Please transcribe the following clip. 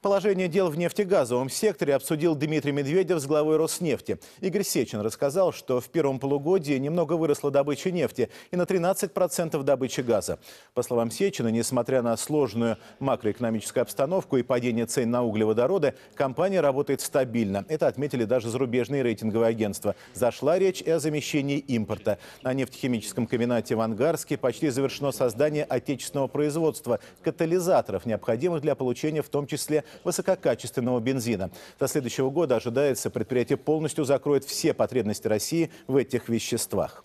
Положение дел в нефтегазовом секторе обсудил Дмитрий Медведев с главой Роснефти. Игорь Сечин рассказал, что в первом полугодии немного выросла добыча нефти и на 13% добыча газа. По словам Сечина, несмотря на сложную макроэкономическую обстановку и падение цен на углеводороды, компания работает стабильно. Это отметили даже зарубежные рейтинговые агентства. Зашла речь и о замещении импорта. На нефтехимическом комбинате в Ангарске почти завершено создание отечественного производства катализаторов, необходимых для получения в том числе высококачественного бензина. До следующего года ожидается, предприятие полностью закроет все потребности России в этих веществах.